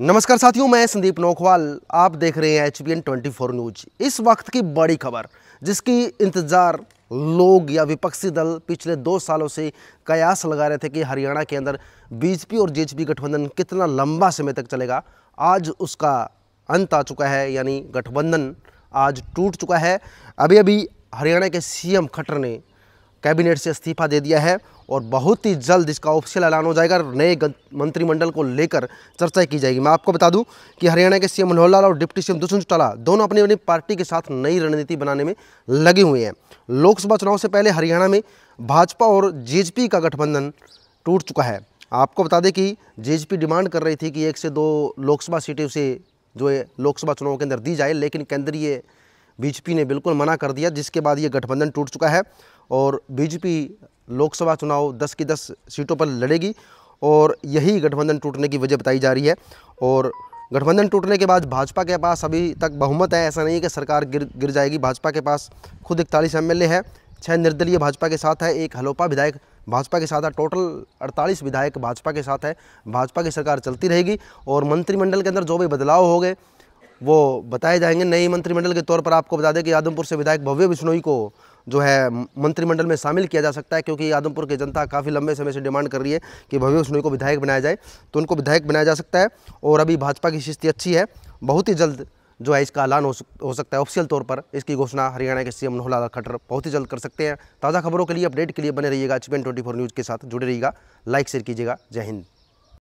नमस्कार साथियों मैं संदीप नोखवाल आप देख रहे हैं H P N twenty four news इस वक्त की बड़ी खबर जिसकी इंतज़ार लोग या विपक्षी दल पिछले दो सालों से कयास लगा रहे थे कि हरियाणा के अंदर बीजेपी और जेएचपी गठबंधन कितना लंबा समय तक चलेगा आज उसका अंत आ चुका है यानी गठबंधन आज टूट चुका है अभी अभी हरियाणा के सीएम खट्टर ने कैबिनेट से इस्तीफा दे दिया है और बहुत ही जल्द इसका ऑफिशियल ऐलान हो जाएगा नए मंत्रिमंडल को लेकर चर्चा की जाएगी मैं आपको बता दूं कि हरियाणा के सीएम मनोहर लाल और डिप्टी सीएम दुष्यंत चौटाला दोनों अपनी अपनी पार्टी के साथ नई रणनीति बनाने में लगे हुए हैं लोकसभा चुनाव से पहले हरियाणा में भाजपा और जे का गठबंधन टूट चुका है आपको बता दें कि जे डिमांड कर रही थी कि एक से दो लोकसभा सीटें उसे जो है लोकसभा चुनाव के अंदर दी जाए लेकिन केंद्रीय बीजेपी ने बिल्कुल मना कर दिया जिसके बाद ये गठबंधन टूट चुका है और बीजेपी लोकसभा चुनाव 10 की 10 सीटों पर लड़ेगी और यही गठबंधन टूटने की वजह बताई जा रही है और गठबंधन टूटने के बाद भाजपा के पास अभी तक बहुमत है ऐसा नहीं है कि सरकार गिर गिर जाएगी भाजपा के पास खुद इकतालीस एम एल है छः निर्दलीय भाजपा के साथ है एक हलोपा विधायक भाजपा के साथ है टोटल 48 विधायक भाजपा के साथ है भाजपा की सरकार चलती रहेगी और मंत्रिमंडल के अंदर जो भी बदलाव हो गए वो बताए जाएंगे नए मंत्रिमंडल के तौर पर आपको बता दें कि आदमपुर से विधायक भव्य बिश्नोई को जो है मंत्रिमंडल में शामिल किया जा सकता है क्योंकि आदमपुर की जनता काफ़ी लंबे समय से डिमांड कर रही है कि भव्य सुनोई को विधायक बनाया जाए तो उनको विधायक बनाया जा सकता है और अभी भाजपा की स्थिति अच्छी है बहुत ही जल्द जो है इसका ऐलान हो, सकता है ऑफिशियल तौर पर इसकी घोषणा हरियाणा के सीएम मनोहर खट्टर बहुत ही जल्द कर सकते हैं ताज़ा खबरों के लिए अपडेट के लिए बने रहिएगा एच ट्वेंटी न्यूज़ के साथ जुड़े रहिएगा लाइक शेयर कीजिएगा जय हिंद